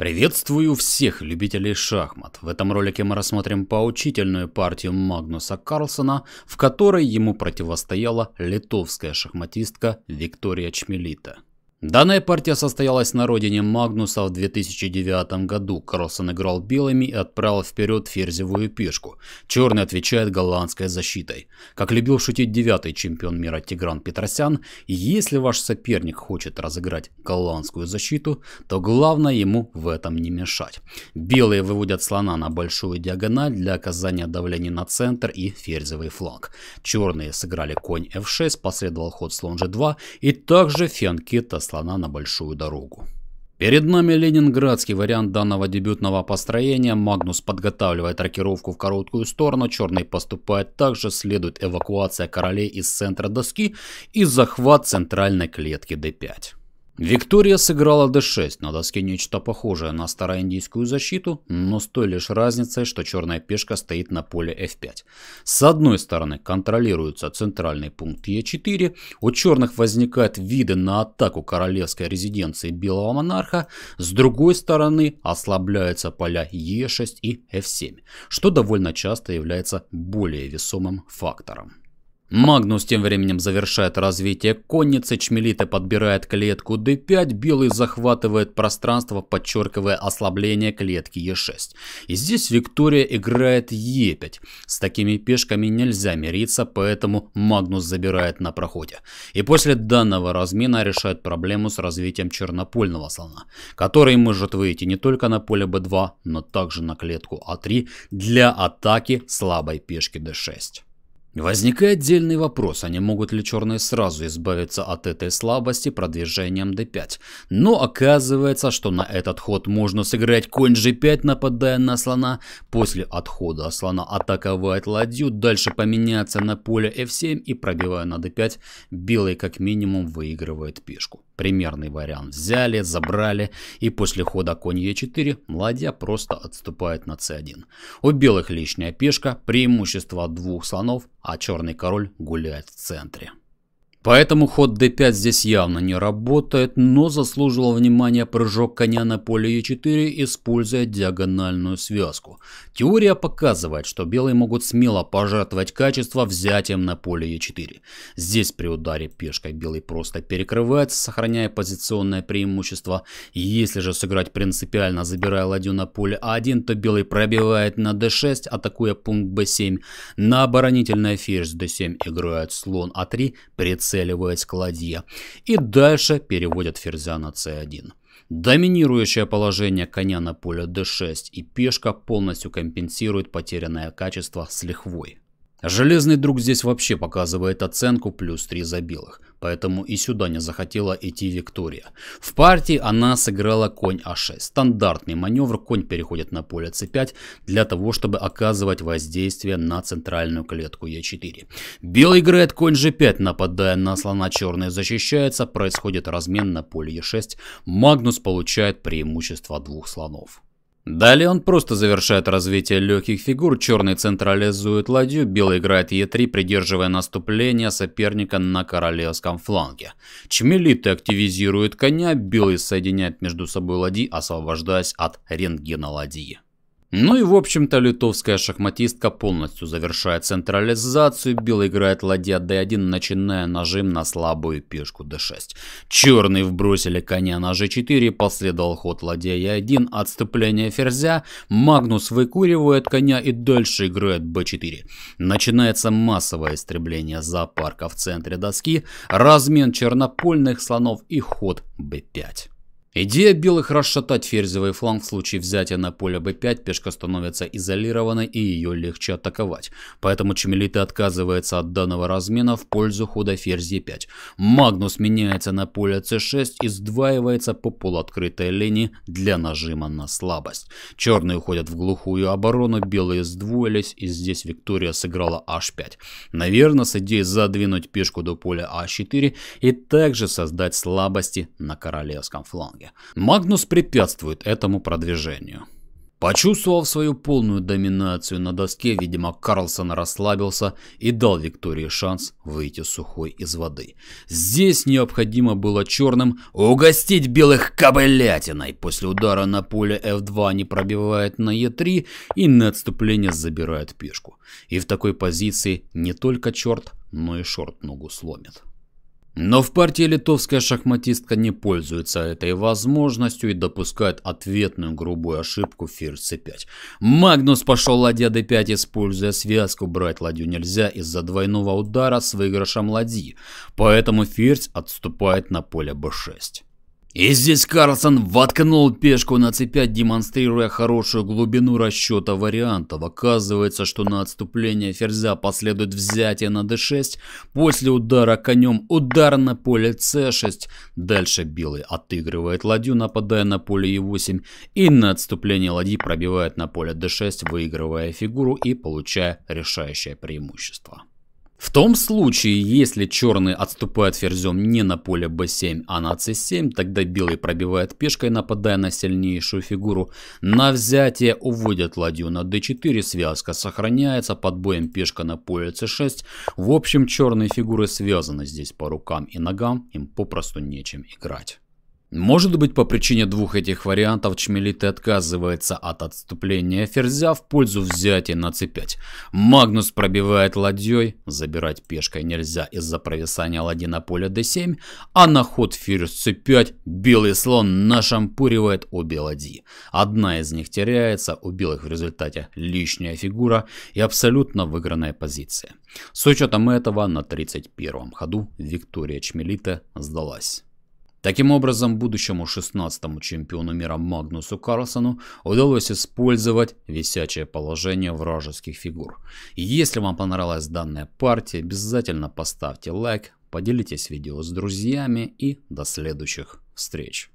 Приветствую всех любителей шахмат. В этом ролике мы рассмотрим поучительную партию Магнуса Карлсона, в которой ему противостояла литовская шахматистка Виктория Чмелита. Данная партия состоялась на родине Магнуса в 2009 году. Карлсон играл белыми и отправил вперед ферзевую пешку. Черный отвечает голландской защитой. Как любил шутить девятый чемпион мира Тигран Петросян, если ваш соперник хочет разыграть голландскую защиту, то главное ему в этом не мешать. Белые выводят слона на большую диагональ для оказания давления на центр и ферзевый фланг. Черные сыграли конь f6, последовал ход слон g2 и также фианкета слона на большую дорогу. Перед нами ленинградский вариант данного дебютного построения. Магнус подготавливает рокировку в короткую сторону, черный поступает также, следует эвакуация королей из центра доски и захват центральной клетки d5. Виктория сыграла d6, на доске нечто похожее на староиндийскую защиту, но с той лишь разницей, что черная пешка стоит на поле f5. С одной стороны контролируется центральный пункт e4, у черных возникают виды на атаку королевской резиденции белого монарха, с другой стороны ослабляются поля e6 и f7, что довольно часто является более весомым фактором. Магнус тем временем завершает развитие конницы, Чмелита подбирает клетку d5, белый захватывает пространство, подчеркивая ослабление клетки e6. И здесь Виктория играет e5. С такими пешками нельзя мириться, поэтому Магнус забирает на проходе. И после данного размена решает проблему с развитием чернопольного слона, который может выйти не только на поле b2, но также на клетку a3 а для атаки слабой пешки d6. Возникает отдельный вопрос, они а могут ли черные сразу избавиться от этой слабости продвижением d5. Но оказывается, что на этот ход можно сыграть конь g5, нападая на слона. После отхода слона атаковать ладью, дальше поменяться на поле f7 и пробивая на d5, белый как минимум выигрывает пешку. Примерный вариант взяли, забрали, и после хода конь Е4 ладья просто отступает на c 1 У белых лишняя пешка, преимущество двух слонов, а черный король гуляет в центре. Поэтому ход d5 здесь явно не работает, но заслуживал внимания прыжок коня на поле e4, используя диагональную связку. Теория показывает, что белые могут смело пожертвовать качество взятием на поле e4. Здесь при ударе пешкой белый просто перекрывается, сохраняя позиционное преимущество. Если же сыграть принципиально, забирая ладью на поле a1, а то белый пробивает на d6, атакуя пункт b7. На оборонительное ферзь d7 играет слон a3, а пред прицеливаясь к ладье, и дальше переводят ферзя на c1. Доминирующее положение коня на поле d6 и пешка полностью компенсирует потерянное качество с лихвой. Железный друг здесь вообще показывает оценку плюс 3 за белых, поэтому и сюда не захотела идти Виктория. В партии она сыграла конь А6. Стандартный маневр, конь переходит на поле c 5 для того, чтобы оказывать воздействие на центральную клетку Е4. Белый играет конь G5, нападая на слона, черный защищается, происходит размен на поле Е6, Магнус получает преимущество двух слонов. Далее он просто завершает развитие легких фигур, черный централизует ладью, белый играет Е3, придерживая наступление соперника на королевском фланге. Чмелиты активизирует коня, белый соединяет между собой ладьи, освобождаясь от рентгена ладьи. Ну и в общем-то литовская шахматистка полностью завершает централизацию, белый играет ладья d1, начиная нажим на слабую пешку d6. Черные вбросили коня на g4, последовал ход ладья e1, отступление ферзя, Магнус выкуривает коня и дальше играет b4. Начинается массовое истребление зоопарка в центре доски, размен чернопольных слонов и ход b5. Идея белых расшатать ферзевый фланг в случае взятия на поле b5 пешка становится изолированной и ее легче атаковать. Поэтому Чемелита отказывается от данного размена в пользу хода ферзь e5. Магнус меняется на поле c6 и сдваивается по полуоткрытой линии для нажима на слабость. Черные уходят в глухую оборону, белые сдвоились и здесь Виктория сыграла h5. Наверное, с идеей задвинуть пешку до поля a4 а и также создать слабости на королевском фланге. Георге. Магнус препятствует этому продвижению. Почувствовав свою полную доминацию на доске, видимо, Карлсон расслабился и дал Виктории шанс выйти сухой из воды. Здесь необходимо было черным угостить белых кобылятиной. После удара на поле F2 не пробивает на E3 и на отступление забирает пешку. И в такой позиции не только черт, но и шорт ногу сломит. Но в партии литовская шахматистка не пользуется этой возможностью и допускает ответную грубую ошибку ферзь c5. Магнус пошел ладья d5, используя связку. Брать ладью нельзя из-за двойного удара с выигрышем ладьи, поэтому ферзь отступает на поле b6. И здесь Карлсон воткнул пешку на c5, демонстрируя хорошую глубину расчета вариантов. Оказывается, что на отступление ферзя последует взятие на d6, после удара конем удар на поле c6. Дальше белый отыгрывает ладью, нападая на поле e8, и на отступление ладьи пробивает на поле d6, выигрывая фигуру и получая решающее преимущество. В том случае, если черные отступают ферзем не на поле b7, а на c7, тогда белый пробивает пешкой, нападая на сильнейшую фигуру. На взятие уводят ладью на d4, связка сохраняется, под боем пешка на поле c6. В общем, черные фигуры связаны здесь по рукам и ногам, им попросту нечем играть. Может быть, по причине двух этих вариантов Чмелиты отказывается от отступления ферзя в пользу взятия на c5. Магнус пробивает ладьей, забирать пешкой нельзя из-за провисания ладьи на поле d7, а на ход ферзь c5 белый слон нашампуривает обе ладьи. Одна из них теряется, у белых в результате лишняя фигура и абсолютно выигранная позиция. С учетом этого на 31 ходу Виктория Чмелита сдалась. Таким образом, будущему 16-му чемпиону мира Магнусу Карлсону удалось использовать висячее положение вражеских фигур. Если вам понравилась данная партия, обязательно поставьте лайк, поделитесь видео с друзьями и до следующих встреч.